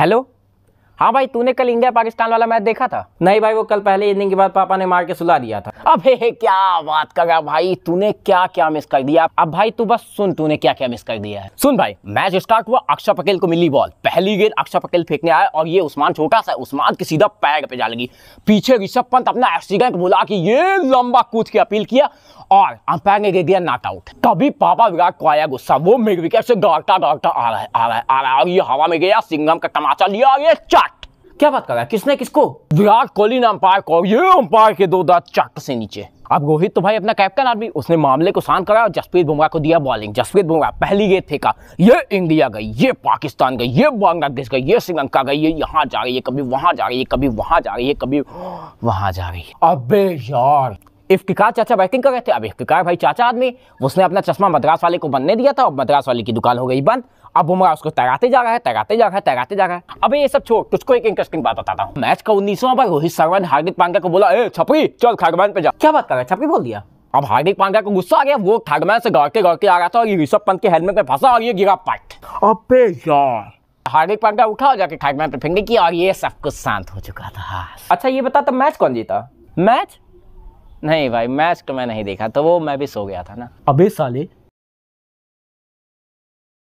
Hello, हाँ भाई तूने कल इंडिया पाकिस्तान वाला मैच देखा था नहीं भाई वो कल पहले इनिंग के बाद पापा ने मार के सुला दिया था अब हे क्या बात कर रहा भाई तूने क्या क्या मिस कर दिया अब भाई तू बस सुन तूने क्या क्या मिस कर दिया है सुन भाई मैच स्टार्ट हुआ अक्षर पटेल को मिली बॉल पहली गेंद अक्षर पटेल फेंकने आया और ये उस्मान छोटा सा उस्मान के सीधा पैर पे जा लगी पीछे ऋषभ पंत अपना एक्सीडेंट बुला के ये लंबा कूद की अपील किया और अंपायर ने दे दिया नॉट आउट तभी पापा विराट को आया गुस्सा वो मिड विकेट से डॉक्टर डॉक्टर आ रहा है आ रहा है आ रहा है और ये हवा में गया सिंगम का तमाचा लिया ये चार क्या बात कर रहा है किसने किसको विराट कोहली ने अंपायर को ये अंपायर के दो दांत चाक से नीचे अब रोहित तो भाई अपना कैप्टन आदमी उसने मामले को शांत करा और जसप्रीत बुमराह को दिया बॉलिंग जसप्रीत बुमराह पहली गेंद फेंका ये इंडिया गई ये पाकिस्तान गई ये बांग्लादेश गई ये श्रीलंका गई ये यहाँ जा रही है कभी वहां जा रही है कभी वहां जा रही है कभी वहां जा रही है अबे यार इफ्तिकार चाचा बैटिंग कर रहे थे अब इफ्तिकार भाई चाचा आदमी उसने अपना चश्मा मद्रास वाले को बनने दिया था और मद्रास वाले की दुकान हो गई बंद अब बुमराह उसको तैराते जा रहा है तैराते जा रहा है तैराते जा रहा है अब ये सब छोड़ तुझको एक इंटरेस्टिंग बात बताता हूँ मैच का उन्नीसवा बार रोहित शर्मा ने हार्दिक पांड्या को बोला ए छपरी चल खरगवान पे जा क्या बात कर रहा है छपरी बोल दिया अब हार्दिक पांड्या को गुस्सा आ गया वो खरगवान से गौड़ते गौड़ते आ रहा था और ये ऋषभ पंत के हेलमेट में फंसा और ये गिरा पट अबे यार हार्दिक पांड्या उठा जाके खरगवान पे फेंकने की और ये सब कुछ शांत हो चुका था अच्छा ये बता तब मैच कौन जीता मैच नहीं भाई मैच तो मैं नहीं देखा तो वो मैं भी सो गया था ना अबे साले